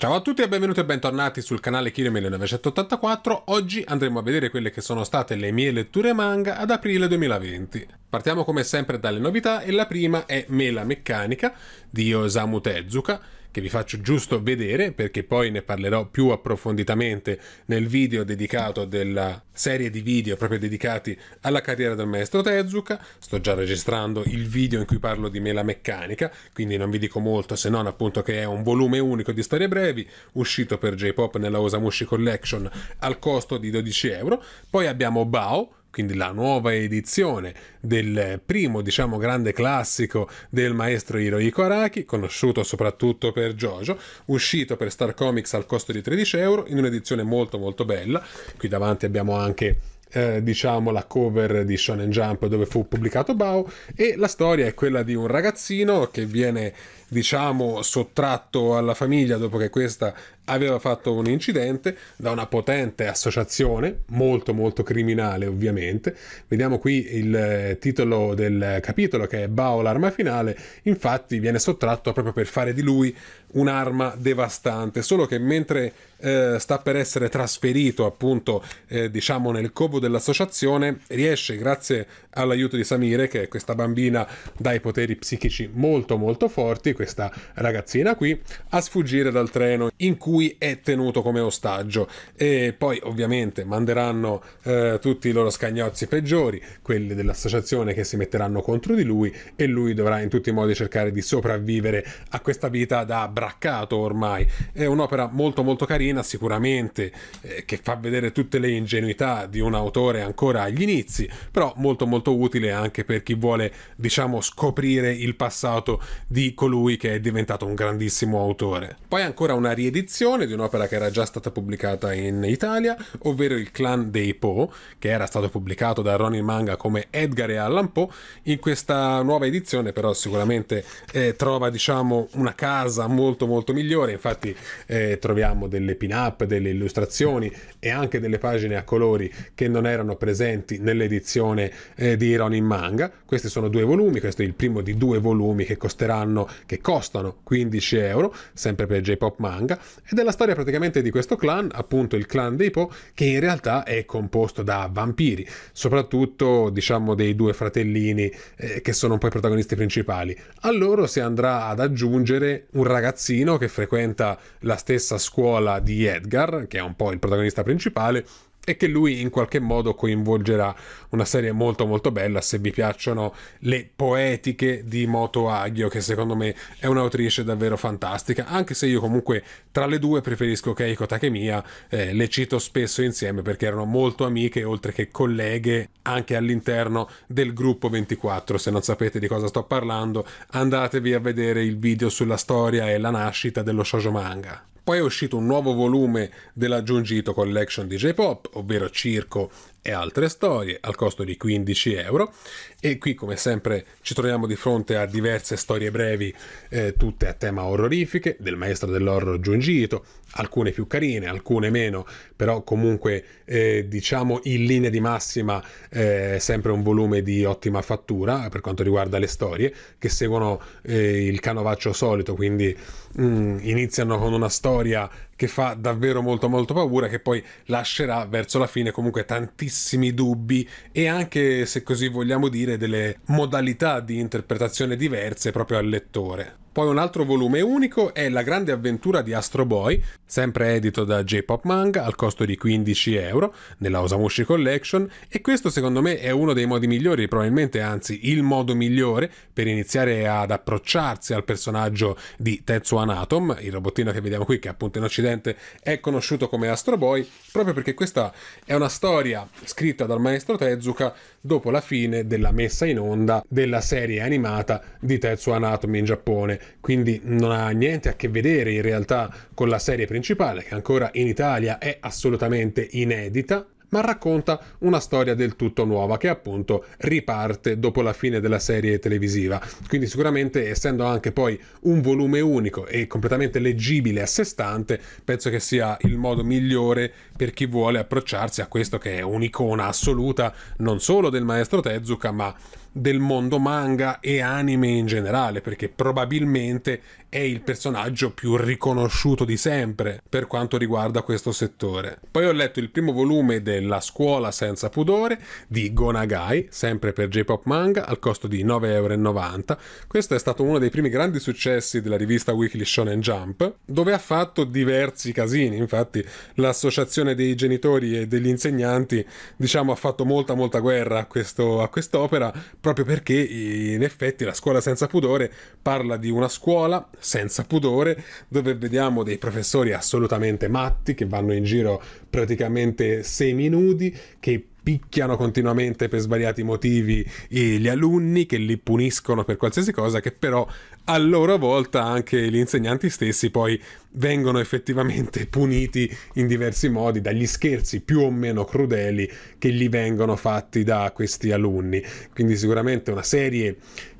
Ciao a tutti e benvenuti e bentornati sul canale Kire 1984. Oggi andremo a vedere quelle che sono state le mie letture manga ad aprile 2020. Partiamo come sempre dalle novità e la prima è Mela Meccanica di Osamu Tezuka che vi faccio giusto vedere perché poi ne parlerò più approfonditamente nel video dedicato della serie di video proprio dedicati alla carriera del maestro Tezuka. Sto già registrando il video in cui parlo di mela meccanica, quindi non vi dico molto se non appunto che è un volume unico di storie brevi uscito per J-Pop nella Osamushi Collection al costo di 12 euro. Poi abbiamo Bao quindi la nuova edizione del primo, diciamo, grande classico del maestro Hirohiko Araki, conosciuto soprattutto per Jojo, uscito per Star Comics al costo di 13 euro, in un'edizione molto molto bella. Qui davanti abbiamo anche eh, diciamo la cover di Shonen Jump dove fu pubblicato Bao e la storia è quella di un ragazzino che viene diciamo sottratto alla famiglia dopo che questa aveva fatto un incidente da una potente associazione, molto molto criminale ovviamente. Vediamo qui il eh, titolo del capitolo che è Bao l'arma finale, infatti viene sottratto proprio per fare di lui un'arma devastante, solo che mentre eh, sta per essere trasferito appunto eh, diciamo nel covo dell'associazione, riesce grazie all'aiuto di Samire che è questa bambina dai poteri psichici molto molto forti, questa ragazzina qui, a sfuggire dal treno in cui lui è tenuto come ostaggio e poi ovviamente manderanno eh, tutti i loro scagnozzi peggiori, quelli dell'associazione che si metteranno contro di lui e lui dovrà in tutti i modi cercare di sopravvivere a questa vita da braccato ormai. È un'opera molto molto carina sicuramente eh, che fa vedere tutte le ingenuità di un autore ancora agli inizi, però molto molto utile anche per chi vuole diciamo scoprire il passato di colui che è diventato un grandissimo autore. Poi ancora una riedizione riedizione di un'opera che era già stata pubblicata in Italia, ovvero Il clan dei Poe, che era stato pubblicato da Ronin Manga come Edgar e Allan Poe. In questa nuova edizione però sicuramente eh, trova diciamo una casa molto molto migliore, infatti eh, troviamo delle pin-up, delle illustrazioni e anche delle pagine a colori che non erano presenti nell'edizione eh, di Ronin Manga. Questi sono due volumi, questo è il primo di due volumi che costeranno che costano 15 euro sempre per J-Pop Manga ed della storia praticamente di questo clan, appunto il clan dei Po, che in realtà è composto da vampiri, soprattutto diciamo dei due fratellini eh, che sono poi i protagonisti principali. A loro si andrà ad aggiungere un ragazzino che frequenta la stessa scuola di Edgar, che è un po' il protagonista principale, e che lui in qualche modo coinvolgerà una serie molto molto bella se vi piacciono le poetiche di Moto Aghio che secondo me è un'autrice davvero fantastica anche se io comunque tra le due preferisco Keiko Takemia eh, le cito spesso insieme perché erano molto amiche oltre che colleghe anche all'interno del gruppo 24 se non sapete di cosa sto parlando andatevi a vedere il video sulla storia e la nascita dello shoujo manga poi è uscito un nuovo volume dell'aggiungito Giungito Collection DJ Pop, ovvero Circo e altre storie al costo di 15 euro e qui come sempre ci troviamo di fronte a diverse storie brevi eh, tutte a tema horrorifiche del maestro dell'horror Giungito alcune più carine alcune meno però comunque eh, diciamo in linea di massima eh, sempre un volume di ottima fattura eh, per quanto riguarda le storie che seguono eh, il canovaccio solito quindi mh, mm, iniziano con una storia che fa davvero molto molto paura che poi lascerà verso la fine comunque tantissimi dubbi e anche se così vogliamo dire delle modalità di interpretazione diverse proprio al lettore. Poi un altro volume unico è La grande avventura di Astro Boy, sempre edito da J-Pop Manga al costo di 15 euro nella Osamushi Collection e questo secondo me è uno dei modi migliori, probabilmente anzi il modo migliore per iniziare ad approcciarsi al personaggio di Tetsuo Anatom, il robottino che vediamo qui che appunto in occidente è conosciuto come Astro Boy, proprio perché questa è una storia scritta dal maestro Tezuka dopo la fine della messa in onda della serie animata di Tetsuo Anatomy in Giappone quindi non ha niente a che vedere in realtà con la serie principale, che ancora in Italia è assolutamente inedita, ma racconta una storia del tutto nuova che appunto riparte dopo la fine della serie televisiva. Quindi sicuramente essendo anche poi un volume unico e completamente leggibile a sé stante, penso che sia il modo migliore per chi vuole approcciarsi a questo che è un'icona assoluta non solo del maestro Tezuka, ma del mondo manga e anime in generale, perché probabilmente è il personaggio più riconosciuto di sempre per quanto riguarda questo settore. Poi ho letto il primo volume della Scuola senza pudore di Gonagai, sempre per J-Pop Manga, al costo di 9,90€. Questo è stato uno dei primi grandi successi della rivista Weekly Shonen Jump, dove ha fatto diversi casini, infatti l'associazione dei genitori e degli insegnanti, diciamo, ha fatto molta molta guerra a, questo, a quest'opera, proprio perché eh, in effetti la scuola senza pudore parla di una scuola senza pudore dove vediamo dei professori assolutamente matti che vanno in giro praticamente semi nudi, che picchiano continuamente per svariati motivi gli alunni, che li puniscono per qualsiasi cosa, che però a loro volta anche gli insegnanti stessi poi vengono effettivamente puniti in diversi modi dagli scherzi più o meno crudeli che gli vengono fatti da questi alunni. Quindi sicuramente una serie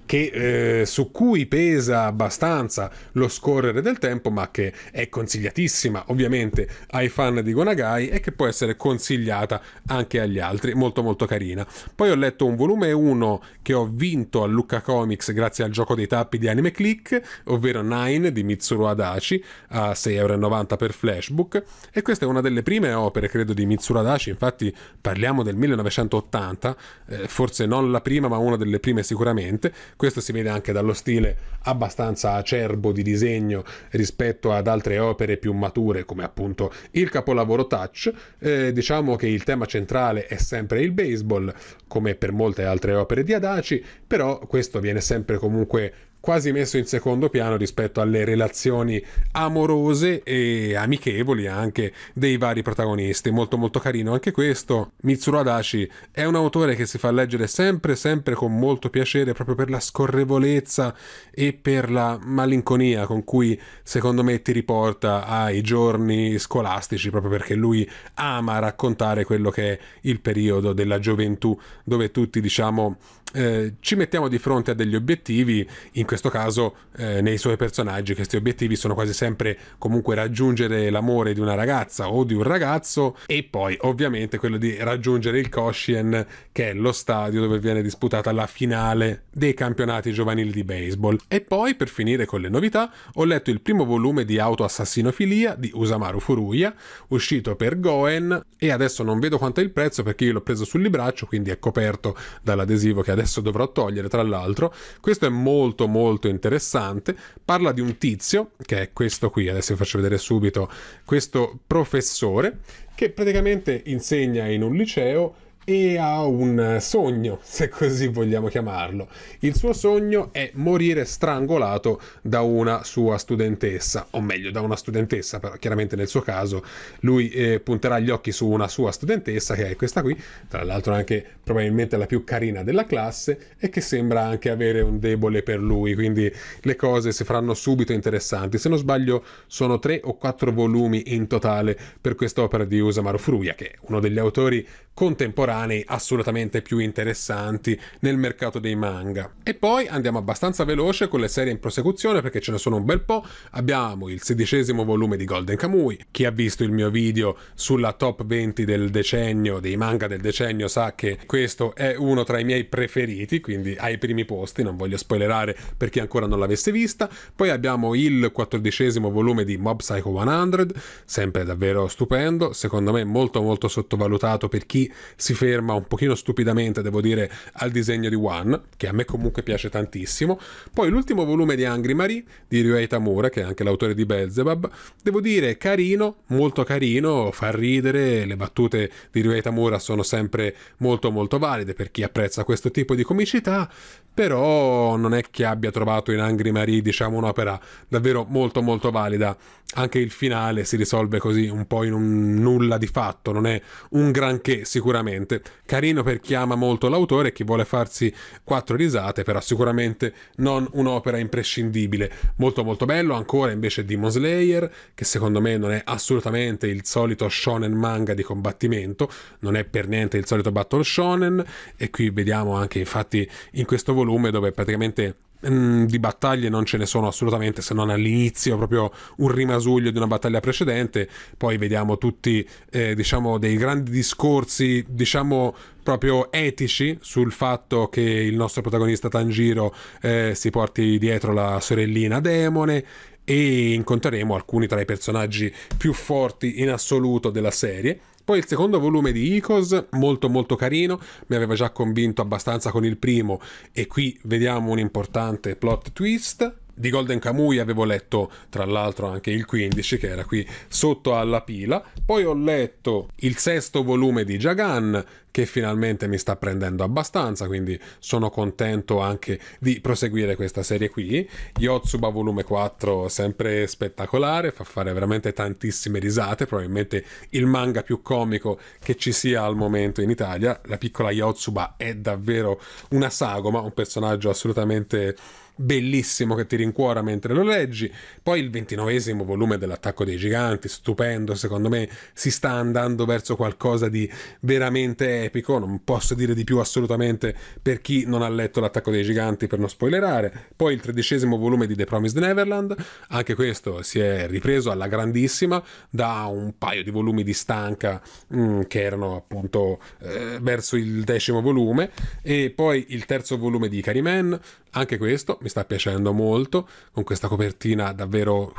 che, eh, su cui pesa abbastanza lo scorrere del tempo, ma che è consigliatissima ovviamente ai fan di Gonagai e che può essere consigliata anche agli altri, molto molto carina. Poi ho letto un volume 1 che ho vinto a Lucca Comics grazie al gioco dei tappi di Anime Click, ovvero Nine di Mitsuru Adachi a 6,90€ per Flashbook e questa è una delle prime opere credo di Mitsuru Adachi, infatti parliamo del 1980, eh, forse non la prima ma una delle prime sicuramente, questo si vede anche dallo stile abbastanza acerbo di disegno rispetto ad altre opere più mature, come appunto il capolavoro Touch. Eh, diciamo che il tema centrale è sempre il baseball, come per molte altre opere di Adaci, però questo viene sempre comunque quasi messo in secondo piano rispetto alle relazioni amorose e amichevoli anche dei vari protagonisti. Molto molto carino anche questo. Mitsuru Adachi è un autore che si fa leggere sempre sempre con molto piacere proprio per la scorrevolezza e per la malinconia con cui secondo me ti riporta ai giorni scolastici proprio perché lui ama raccontare quello che è il periodo della gioventù dove tutti diciamo eh, ci mettiamo di fronte a degli obiettivi in questo caso eh, nei suoi personaggi questi obiettivi sono quasi sempre comunque raggiungere l'amore di una ragazza o di un ragazzo e poi ovviamente quello di raggiungere il Koshien che è lo stadio dove viene disputata la finale dei campionati giovanili di baseball. E poi per finire con le novità ho letto il primo volume di Autoassassinofilia di Usamaru Furuya uscito per Goen e adesso non vedo quanto è il prezzo perché io l'ho preso sul libraccio quindi è coperto dall'adesivo che adesso dovrò togliere tra l'altro. Questo è molto molto molto interessante. Parla di un tizio, che è questo qui, adesso vi faccio vedere subito, questo professore, che praticamente insegna in un liceo e ha un sogno, se così vogliamo chiamarlo. Il suo sogno è morire strangolato da una sua studentessa, o meglio, da una studentessa, però chiaramente nel suo caso lui eh, punterà gli occhi su una sua studentessa, che è questa qui, tra l'altro anche probabilmente la più carina della classe, e che sembra anche avere un debole per lui, quindi le cose si faranno subito interessanti. Se non sbaglio sono tre o quattro volumi in totale per quest'opera di Usamaru Furuya, che è uno degli autori contemporanei assolutamente più interessanti nel mercato dei manga. E poi andiamo abbastanza veloce con le serie in prosecuzione perché ce ne sono un bel po'. Abbiamo il sedicesimo volume di Golden Kamui. Chi ha visto il mio video sulla top 20 del decennio, dei manga del decennio, sa che questo è uno tra i miei preferiti, quindi ai primi posti, non voglio spoilerare per chi ancora non l'avesse vista. Poi abbiamo il quattordicesimo volume di Mob Psycho 100, sempre davvero stupendo, secondo me molto molto sottovalutato per chi si ferma un pochino stupidamente, devo dire, al disegno di One, che a me comunque piace tantissimo. Poi l'ultimo volume di Angry Marie, di Ryuei Tamura, che è anche l'autore di Belzebub, devo dire carino, molto carino, fa ridere, le battute di Ryuei Tamura sono sempre molto molto valide per chi apprezza questo tipo di comicità, però non è che abbia trovato in Angry Marie, diciamo, un'opera davvero molto molto valida. Anche il finale si risolve così un po' in un nulla di fatto, non è un granché, si sicuramente. Carino per chi ama molto l'autore e chi vuole farsi quattro risate, però sicuramente non un'opera imprescindibile. Molto molto bello ancora invece Demon Slayer, che secondo me non è assolutamente il solito shonen manga di combattimento, non è per niente il solito battle shonen e qui vediamo anche infatti in questo volume dove praticamente Mm, di battaglie non ce ne sono assolutamente se non all'inizio proprio un rimasuglio di una battaglia precedente poi vediamo tutti eh, diciamo dei grandi discorsi diciamo proprio etici sul fatto che il nostro protagonista Tangiro eh, si porti dietro la sorellina demone e incontreremo alcuni tra i personaggi più forti in assoluto della serie poi il secondo volume di Icos, molto molto carino, mi aveva già convinto abbastanza con il primo e qui vediamo un importante plot twist di Golden Kamuy avevo letto tra l'altro anche il 15 che era qui sotto alla pila, poi ho letto il sesto volume di Jagan che finalmente mi sta prendendo abbastanza, quindi sono contento anche di proseguire questa serie qui. Yotsuba volume 4 sempre spettacolare, fa fare veramente tantissime risate, probabilmente il manga più comico che ci sia al momento in Italia. La piccola Yotsuba è davvero una sagoma, un personaggio assolutamente bellissimo che ti rincuora mentre lo leggi. Poi il ventinovesimo volume dell'Attacco dei Giganti, stupendo, secondo me si sta andando verso qualcosa di veramente epico. Non posso dire di più assolutamente per chi non ha letto l'Attacco dei Giganti per non spoilerare. Poi il tredicesimo volume di The Promised Neverland, anche questo si è ripreso alla grandissima da un paio di volumi di stanca mh, mm, che erano appunto eh, verso il decimo volume e poi il terzo volume di Cariman, anche questo mi mi sta piacendo molto, con questa copertina davvero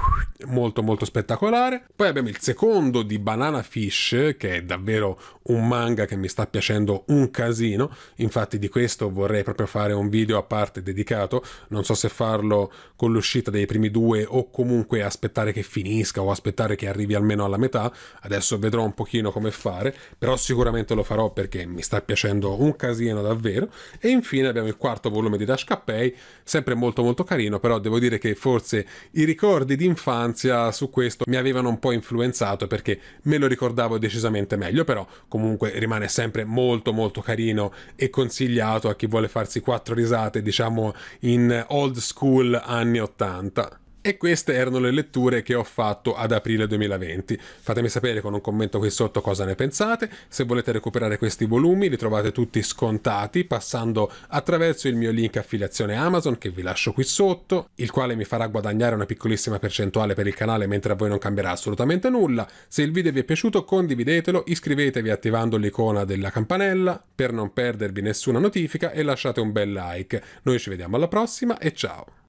molto molto spettacolare. Poi abbiamo il secondo di Banana Fish, che è davvero un manga che mi sta piacendo un casino, infatti di questo vorrei proprio fare un video a parte dedicato, non so se farlo con l'uscita dei primi due o comunque aspettare che finisca o aspettare che arrivi almeno alla metà, adesso vedrò un pochino come fare, però sicuramente lo farò perché mi sta piacendo un casino davvero. E infine abbiamo il quarto volume di Dash Cappei, sempre molto molto carino, però devo dire che forse i ricordi d'infanzia su questo mi avevano un po' influenzato perché me lo ricordavo decisamente meglio, però comunque rimane sempre molto molto carino e consigliato a chi vuole farsi quattro risate, diciamo in old school anni 80. E queste erano le letture che ho fatto ad aprile 2020. Fatemi sapere con un commento qui sotto cosa ne pensate. Se volete recuperare questi volumi li trovate tutti scontati passando attraverso il mio link affiliazione Amazon che vi lascio qui sotto, il quale mi farà guadagnare una piccolissima percentuale per il canale mentre a voi non cambierà assolutamente nulla. Se il video vi è piaciuto condividetelo, iscrivetevi attivando l'icona della campanella per non perdervi nessuna notifica e lasciate un bel like. Noi ci vediamo alla prossima e ciao!